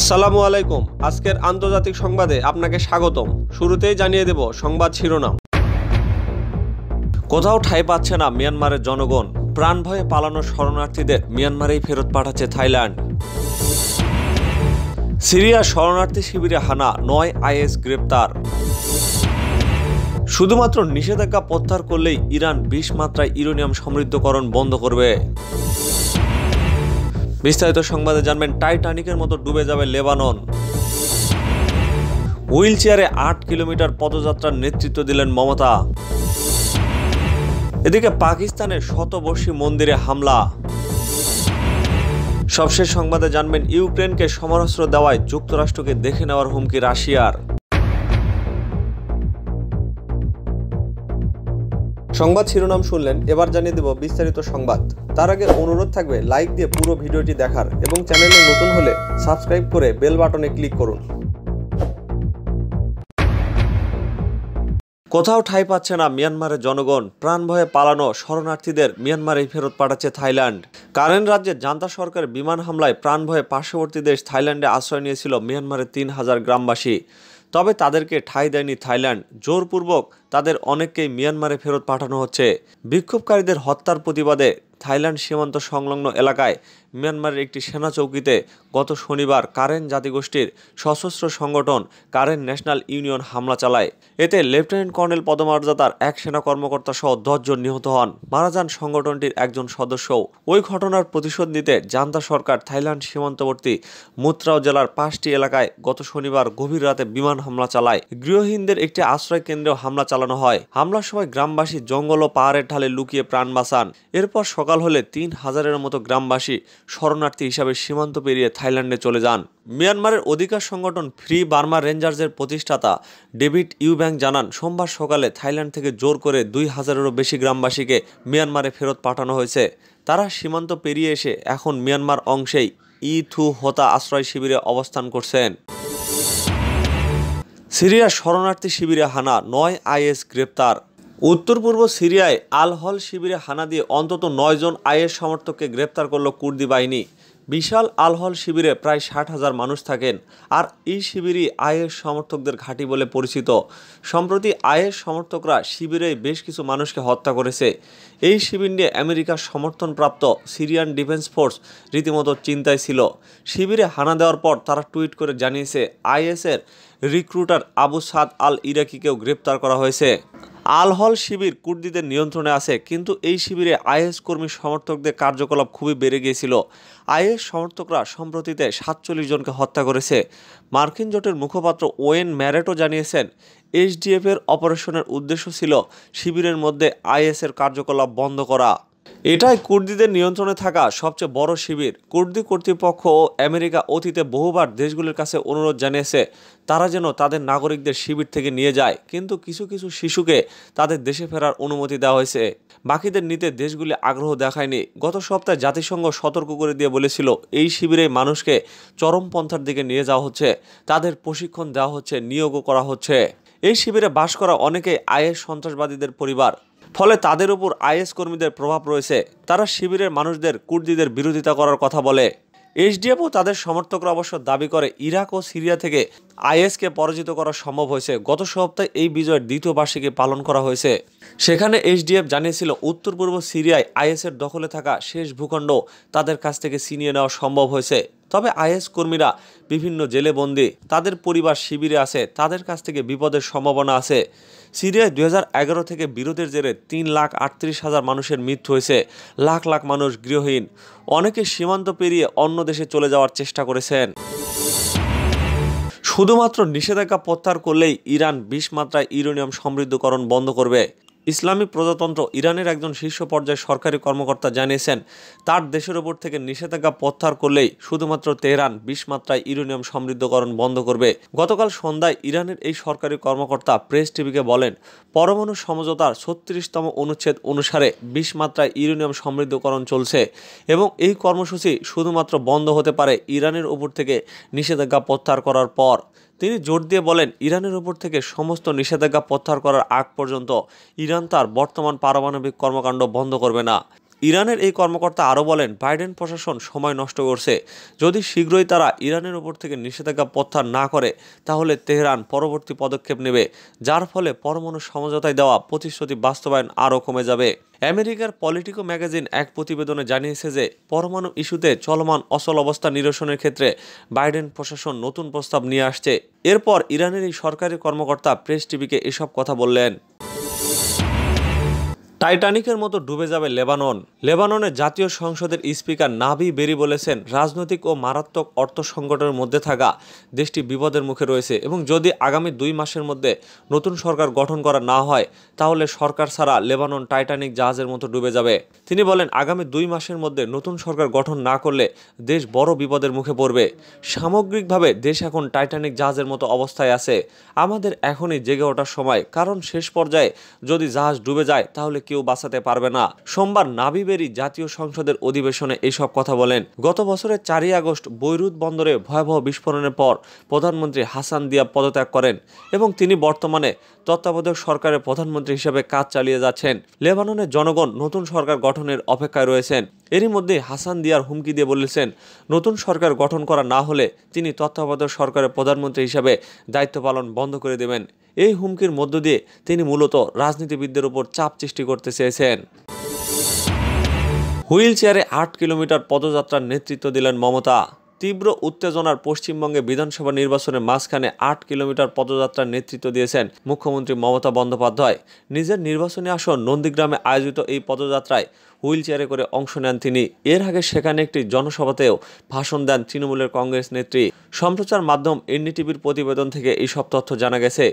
আসসালামু আলাইকুম আজকের আন্তর্জাতিক সংবাদে আপনাকে স্বাগতম শুরুতেই জানিয়ে দেব সংবাদ শিরোনাম কোথাও ঠাই পাচ্ছে না মিয়ানমারের জনগণ প্রাণ ভয়ে পালানো শরণার্থীদের মিয়ানমারেই ফেরত পাঠাচ্ছে থাইল্যান্ড সিরিয়া শরণার্থী শিবিরে হানা নয় আইএস গ্রেপ্তার শুধুমাত্র নিষেধাজ্ঞা প্রত্যাহার করলেই ইরান বিশ মাত্রায় ইউরেনিয়াম সমৃদ্ধকরণ বন্ধ করবে বিস্তারিত সংবাদে জানবেন টাইটানিকের মতো ডুবে যাবে লেবানন হুইল চেয়ারে আট কিলোমিটার পদযাত্রার নেতৃত্ব দিলেন মমতা এদিকে পাকিস্তানের শতবর্ষী মন্দিরে হামলা সবশেষ সংবাদে জানবেন ইউক্রেনকে সমরাস্ত্র দেওয়ায় যুক্তরাষ্ট্রকে দেখে নেওয়ার হুমকি রাশিয়ার সংবাদ শিরোনাম শুনলেন এবার জানিয়ে দেব বিস্তারিত সংবাদ তার আগে অনুরোধ থাকবে লাইক দিয়ে পুরো ভিডিওটি দেখার এবং চ্যানেলে নতুন হলে সাবস্ক্রাইব করে বেল বাটনে ক্লিক করুন কোথাও ঠাই পাচ্ছে না মিয়ানমারের জনগণ প্রাণ ভয়ে পালানো শরণার্থীদের মিয়ানমারে ফেরত পাঠাচ্ছে থাইল্যান্ড কারেন রাজ্যে জান্তা সরকার বিমান হামলায় প্রাণ ভয়ে পার্শ্ববর্তী দেশ থাইল্যান্ডে আশ্রয় নিয়েছিল মিয়ানমারের তিন হাজার গ্রামবাসী তবে তাদেরকে ঠাঁই দেয়নি থাইল্যান্ড জোরপূর্বক তাদের অনেককেই মিয়ানমারে ফেরত পাঠানো হচ্ছে বিক্ষোভকারীদের হত্যার প্রতিবাদে থাইল্যান্ড সীমান্ত সংলগ্ন এলাকায় মিয়ানমারের একটি সেনা চৌকিতে গত শনিবার কারেন জাতিগোষ্ঠীর সশস্ত্র সংগঠন কারেন ন্যাশনাল ইউনিয়ন হামলা চালায় এতে লেফটেন্যান্ট কর্নেল পদমর্যাদার এক সেনা কর্মকর্তা সহ দশজন নিহত হন মারা যান সংগঠনটির একজন সদস্য ওই ঘটনার প্রতিশোধ নিতে জান্তা সরকার থাইল্যান্ড সীমান্তবর্তী মুত্রাও জেলার পাঁচটি এলাকায় গত শনিবার গভীর রাতে বিমান হামলা চালায় গৃহহীনদের একটি আশ্রয় কেন্দ্রেও হামলা চালানো হয় হামলার সময় গ্রামবাসী জঙ্গল ও পাহাড়ের ঢালে লুকিয়ে প্রাণ বাঁচান এরপর সকাল সকাল হলে তিন হাজারের মতো গ্রামবাসী শরণার্থী হিসাবে সীমান্ত পেরিয়ে থাইল্যান্ডে চলে যান মিয়ানমারের অধিকার সংগঠন ফ্রি বার্মা রেঞ্জার্সের প্রতিষ্ঠাতা ডেভিড ইউব্যাং জানান সোমবার সকালে থাইল্যান্ড থেকে জোর করে দুই হাজারেরও বেশি গ্রামবাসীকে মিয়ানমারে ফেরত পাঠানো হয়েছে তারা সীমান্ত পেরিয়ে এসে এখন মিয়ানমার অংশেই ই থু হোতা আশ্রয় শিবিরে অবস্থান করছেন সিরিয়ার শরণার্থী শিবিরে হানা নয় আইএস গ্রেপ্তার উত্তর পূর্ব সিরিয়ায় আলহল শিবিরে হানা দিয়ে অন্তত নয়জন আইএস সমর্থককে গ্রেপ্তার করল কুর্দি বাহিনী বিশাল আলহল শিবিরে প্রায় ষাট হাজার মানুষ থাকেন আর এই শিবিরই আইএস সমর্থকদের ঘাঁটি বলে পরিচিত সম্প্রতি আইএস সমর্থকরা শিবিরে বেশ কিছু মানুষকে হত্যা করেছে এই শিবির নিয়ে আমেরিকার সমর্থনপ্রাপ্ত সিরিয়ান ডিফেন্স ফোর্স রীতিমতো চিন্তায় ছিল শিবিরে হানা দেওয়ার পর তারা টুইট করে জানিয়েছে আইএসের রিক্রুটার আবু সাদ আল ইরাকিকেও গ্রেপ্তার করা হয়েছে আলহল শিবির কুর্দিদের নিয়ন্ত্রণে আছে কিন্তু এই শিবিরে আইএস কর্মী সমর্থকদের কার্যকলাপ খুবই বেড়ে গিয়েছিল আইএস সমর্থকরা সম্প্রতিতে সাতচল্লিশ জনকে হত্যা করেছে মার্কিন জোটের মুখপাত্র ওয়েন ম্যারেটও জানিয়েছেন এইচডিএফের অপারেশনের উদ্দেশ্য ছিল শিবিরের মধ্যে আইএসের কার্যকলাপ বন্ধ করা এটাই কুর্দিদের নিয়ন্ত্রণে থাকা সবচেয়ে বড় শিবির কুর্দি কর্তৃপক্ষ ও আমেরিকা অতীতে বহুবার দেশগুলির কাছে অনুরোধ জানিয়েছে তারা যেন তাদের নাগরিকদের শিবির থেকে নিয়ে যায় কিন্তু কিছু কিছু শিশুকে তাদের দেশে ফেরার অনুমতি দেওয়া হয়েছে বাকিদের নিতে দেশগুলি আগ্রহ দেখায়নি গত সপ্তাহে জাতিসংঘ সতর্ক করে দিয়ে বলেছিল এই শিবিরে মানুষকে চরমপন্থার দিকে নিয়ে যাওয়া হচ্ছে তাদের প্রশিক্ষণ দেওয়া হচ্ছে নিয়োগও করা হচ্ছে এই শিবিরে বাস করা অনেকে আয়ের সন্ত্রাসবাদীদের পরিবার ফলে তাদের উপর আইএস কর্মীদের প্রভাব রয়েছে তারা শিবিরের মানুষদের কুর্দিদের বিরোধিতা করার কথা বলে এসডিএফও তাদের সমর্থকরা অবশ্য দাবি করে ইরাক ও সিরিয়া থেকে আইএসকে পরাজিত করা সম্ভব হয়েছে গত সপ্তাহে এই বিজয়ের দ্বিতীয় বার্ষিকী পালন করা হয়েছে সেখানে এইচডিএফ জানিয়েছিল উত্তর পূর্ব সিরিয়ায় আইএসের দখলে থাকা শেষ ভূখণ্ড তাদের কাছ থেকে ছিনিয়ে নেওয়া সম্ভব হয়েছে তবে আইএস কর্মীরা বিভিন্ন জেলে বন্দী তাদের পরিবার শিবিরে আছে তাদের কাছ থেকে বিপদের সম্ভাবনা আছে সিরিয়ায় দু থেকে বিরোধের জেরে তিন লাখ আটত্রিশ হাজার মানুষের মৃত্যু হয়েছে লাখ লাখ মানুষ গৃহহীন অনেকে সীমান্ত পেরিয়ে অন্য দেশে চলে যাওয়ার চেষ্টা করেছেন শুধুমাত্র নিষেধাজ্ঞা প্রত্যাহার করলেই ইরান বিশ মাত্রায় ইউরেনিয়াম সমৃদ্ধকরণ বন্ধ করবে ইসলামী প্রজাতন্ত্র ইরানের একজন শীর্ষ পর্যায়ে সরকারি কর্মকর্তা জানিয়েছেন তার দেশের ওপর থেকে নিষেধাজ্ঞা প্রত্যাহার করলেই শুধুমাত্র তেহরান বিশ মাত্রায় ইউরেনিয়াম সমৃদ্ধকরণ বন্ধ করবে গতকাল সন্ধ্যায় ইরানের এই সরকারি কর্মকর্তা প্রেস টিভিকে বলেন পরমাণু সমঝোতার ছত্রিশতম অনুচ্ছেদ অনুসারে বিশ মাত্রায় ইউরেনিয়াম সমৃদ্ধকরণ চলছে এবং এই কর্মসূচি শুধুমাত্র বন্ধ হতে পারে ইরানের ওপর থেকে নিষেধাজ্ঞা প্রত্যাহার করার পর তিনি জোর দিয়ে বলেন ইরানের ওপর থেকে সমস্ত নিষেধাজ্ঞা প্রত্যাহার করার আগ পর্যন্ত ইরান তার বর্তমান পারমাণবিক কর্মকাণ্ড বন্ধ করবে না ইরানের এই কর্মকর্তা আরও বলেন বাইডেন প্রশাসন সময় নষ্ট করছে যদি শীঘ্রই তারা ইরানের ওপর থেকে নিষেধাজ্ঞা প্রত্যাহার না করে তাহলে তেহরান পরবর্তী পদক্ষেপ নেবে যার ফলে পরমাণু সমঝোতায় দেওয়া প্রতিশ্রুতি বাস্তবায়ন আরও কমে যাবে আমেরিকার পলিটিকো ম্যাগাজিন এক প্রতিবেদনে জানিয়েছে যে পরমাণু ইস্যুতে চলমান অচল অবস্থা নিরসনের ক্ষেত্রে বাইডেন প্রশাসন নতুন প্রস্তাব নিয়ে আসছে এরপর ইরানের এই সরকারি কর্মকর্তা প্রেস টিভিকে এসব কথা বললেন টাইটানিকের মতো ডুবে যাবে লেবানন লেবাননের জাতীয় সংসদের স্পিকার নাবি বেরি বলেছেন রাজনৈতিক ও মারাত্মক অর্থ সংকটের মধ্যে থাকা দেশটি বিপদের মুখে রয়েছে এবং যদি আগামী দুই মাসের মধ্যে নতুন সরকার গঠন করা না হয় তাহলে সরকার ছাড়া লেবানন টাইটানিক জাহাজের মতো ডুবে যাবে তিনি বলেন আগামী দুই মাসের মধ্যে নতুন সরকার গঠন না করলে দেশ বড় বিপদের মুখে পড়বে সামগ্রিকভাবে দেশ এখন টাইটানিক জাহাজের মতো অবস্থায় আছে আমাদের এখনই জেগে ওঠার সময় কারণ শেষ পর্যায়ে যদি জাহাজ ডুবে যায় তাহলে কেউ বাঁচাতে পারবে না সোমবার নাবিবেরি জাতীয় সংসদের অধিবেশনে এসব কথা বলেন গত বছরের চারই আগস্ট বৈরুত বন্দরে ভয়াবহ বিস্ফোরণের পর প্রধানমন্ত্রী হাসান দিয়া পদত্যাগ করেন এবং তিনি বর্তমানে তত্ত্বাবধায়ক সরকারের প্রধানমন্ত্রী হিসেবে কাজ চালিয়ে যাচ্ছেন লেবাননের জনগণ নতুন সরকার গঠনের অপেক্ষায় রয়েছেন এরই মধ্যে হাসান দিয়ার হুমকি দিয়ে বলেছেন নতুন সরকার গঠন করা না হলে তিনি তত্ত্বাবধায়ক সরকারের প্রধানমন্ত্রী হিসাবে দায়িত্ব পালন বন্ধ করে দেবেন এই হুমকির মধ্য দিয়ে তিনি মূলত রাজনীতিবিদদের উপর চাপ সৃষ্টি করতে চেয়েছেন হুইল চেয়ারে আট কিলোমিটার পদযাত্রার নেতৃত্ব দিলেন মমতা তীব্র উত্তেজনার পশ্চিমবঙ্গে বিধানসভা নির্বাচনের মাঝখানে আট কিলোমিটার পদযাত্রার নেতৃত্ব দিয়েছেন মুখ্যমন্ত্রী মমতা বন্দ্যোপাধ্যায় নিজের নির্বাচনী আসন নন্দীগ্রামে আয়োজিত এই পদযাত্রায় হুইল চেয়ারে করে অংশ নেন তিনি এর আগে সেখানে একটি জনসভাতেও ভাষণ দেন তৃণমূলের কংগ্রেস নেত্রী সম্প্রচার মাধ্যম এনডিটিভির প্রতিবেদন থেকে এই সব তথ্য জানা গেছে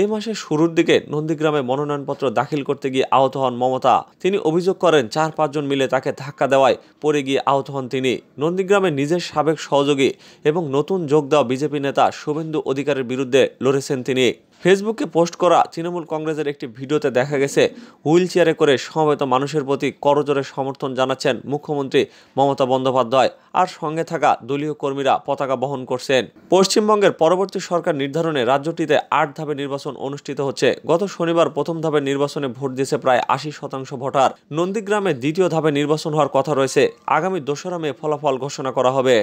এই মাসের শুরুর দিকে নন্দীগ্রামে মনোনয়নপত্র দাখিল করতে গিয়ে আহত হন মমতা তিনি অভিযোগ করেন চার পাঁচজন মিলে তাকে ধাক্কা দেওয়ায় পড়ে গিয়ে আহত হন তিনি নন্দীগ্রামে নিজের সাবেক সহযোগী এবং নতুন যোগ দেওয়া বিজেপি নেতা শুভেন্দু অধিকারের বিরুদ্ধে লড়েছেন তিনি ফেসবুকে পোস্ট করা তৃণমূল কংগ্রেসের একটি ভিডিওতে দেখা গেছে হুইল চেয়ারে করে সমবেত মানুষের প্রতি করজোরে সমর্থন জানাচ্ছেন মুখ্যমন্ত্রী মমতা বন্দ্যোপাধ্যায় আর সঙ্গে থাকা দলীয় কর্মীরা পতাকা বহন করছেন পশ্চিমবঙ্গের পরবর্তী সরকার নির্ধারণে রাজ্যটিতে আট ধাপে নির্বাচন অনুষ্ঠিত হচ্ছে গত শনিবার প্রথম ধাপে নির্বাচনে ভোট দিয়েছে প্রায় আশি শতাংশ ভোটার নন্দীগ্রামে দ্বিতীয় ধাপে নির্বাচন হওয়ার কথা রয়েছে আগামী দোসরা মে ফলাফল ঘোষণা করা হবে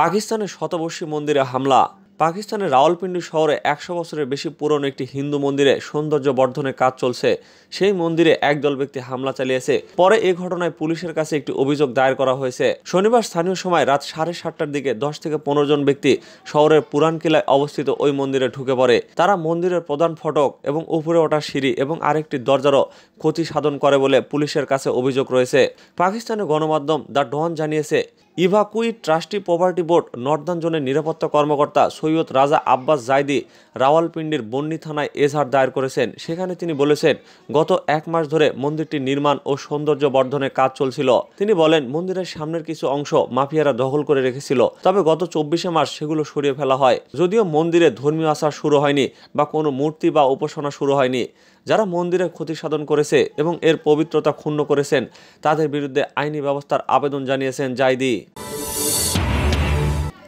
পাকিস্তানের শতবর্ষী মন্দিরে হামলা পাকিস্তানের রাওয়ালপিন্ডি শহরে একশো বছরের বেশি পুরনো একটি হিন্দু মন্দিরে সৌন্দর্য বর্ধনের কাজ চলছে সেই মন্দিরে একদল ব্যক্তি হামলা চালিয়েছে পরে এ ঘটনায় পুলিশের কাছে একটি অভিযোগ দায়ের করা হয়েছে শনিবার স্থানীয় সময় রাত সাড়ে সাতটার দিকে দশ থেকে পনেরো জন ব্যক্তি শহরের পুরান কিলায় অবস্থিত ওই মন্দিরে ঢুকে পড়ে তারা মন্দিরের প্রধান ফটক এবং উপরে ওঠা সিঁড়ি এবং আরেকটি দরজারও ক্ষতি সাধন করে বলে পুলিশের কাছে অভিযোগ রয়েছে পাকিস্তানের গণমাধ্যম দ্য ডন জানিয়েছে evacuee trust property board northern জোনের নিরাপত্তা কর্মকর্তা সৈয়দ রাজা আব্বাস জায়দি রাওয়ালপিন্ডির বন্নি থানায় এজাহার দায়ের করেছেন সেখানে তিনি বলেছেন গত এক মাস ধরে মন্দিরটি নির্মাণ ও সৌন্দর্য বর্ধনের কাজ চলছিল তিনি বলেন মন্দিরের সামনের কিছু অংশ মাফিয়ারা দখল করে রেখেছিল তবে গত চব্বিশে মাস সেগুলো সরিয়ে ফেলা হয় যদিও মন্দিরে ধর্মীয় আচার শুরু হয়নি বা কোনো মূর্তি বা উপাসনা শুরু হয়নি যারা মন্দিরের ক্ষতি সাধন করেছে এবং এর পবিত্রতা ক্ষুণ্ণ করেছেন তাদের বিরুদ্ধে আইনি ব্যবস্থার আবেদন জানিয়েছেন জাইদি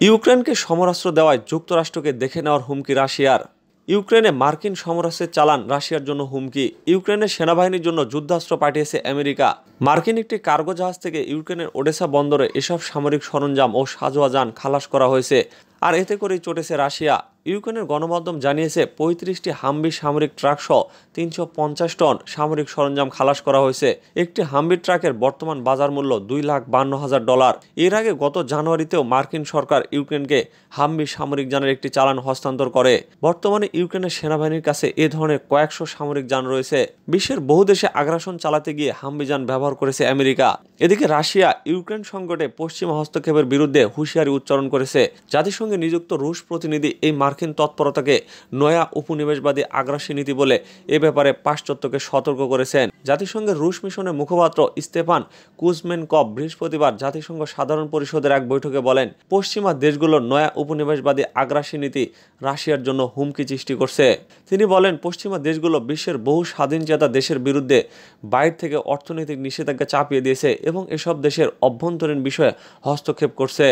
ইউক্রেনকে সমরাস্ত্র দেওয়ায় যুক্তরাষ্ট্রকে দেখে নেওয়ার হুমকি রাশিয়ার ইউক্রেনে মার্কিন সমরাস্ত্রের চালান রাশিয়ার জন্য হুমকি ইউক্রেনের সেনাবাহিনীর জন্য যুদ্ধাস্ত্র পাঠিয়েছে আমেরিকা মার্কিন একটি কার্গো জাহাজ থেকে ইউক্রেনের ওডেসা বন্দরে এসব সামরিক সরঞ্জাম ও সাজোয়া যান খালাস করা হয়েছে আর এতে করেই চটেছে রাশিয়া ইউক্রেনের গণমাধ্যম জানিয়েছে পঁয়ত্রিশটি হাম্বি সামরিক ট্রাক সহ তিনশো পঞ্চাশ টন সামরিক সরঞ্জাম খালাস করা হয়েছে একটি হাম্বি ট্রাকের বর্তমান বাজার মূল্য দুই লাখ বান্ন হাজার ডলার এর আগে গত জানুয়ারিতেও মার্কিন সরকার ইউক্রেনকে হাম্বি সামরিক যানের একটি চালান হস্তান্তর করে বর্তমানে ইউক্রেনের সেনাবাহিনীর কাছে এ ধরনের কয়েকশো সামরিক যান রয়েছে বিশ্বের বহু দেশে আগ্রাসন চালাতে গিয়ে হাম্বি যান ব্যবহার করেছে আমেরিকা এদিকে রাশিয়া ইউক্রেন সংকটে পশ্চিমা হস্তক্ষেপের বিরুদ্ধে হুঁশিয়ারি উচ্চারণ করেছে জাতিসংঘে নিযুক্ত রুশ প্রতিনিধি এই মার্কিন মার্কিন তৎপরতাকে নয়া উপনিবেশবাদী আগ্রাসী নীতি বলে এ ব্যাপারে পাশ্চাত্যকে সতর্ক করেছেন জাতিসংঘের রুশ মিশনের মুখপাত্র স্তেফান কুজমেনকভ বৃহস্পতিবার জাতিসংঘ সাধারণ পরিষদের এক বৈঠকে বলেন পশ্চিমা দেশগুলোর নয়া উপনিবেশবাদী আগ্রাসী নীতি রাশিয়ার জন্য হুমকি সৃষ্টি করছে তিনি বলেন পশ্চিমা দেশগুলো বিশ্বের বহু স্বাধীন চেতা দেশের বিরুদ্ধে বাইর থেকে অর্থনৈতিক নিষেধাজ্ঞা চাপিয়ে দিয়েছে এবং এসব দেশের অভ্যন্তরীণ বিষয়ে হস্তক্ষেপ করছে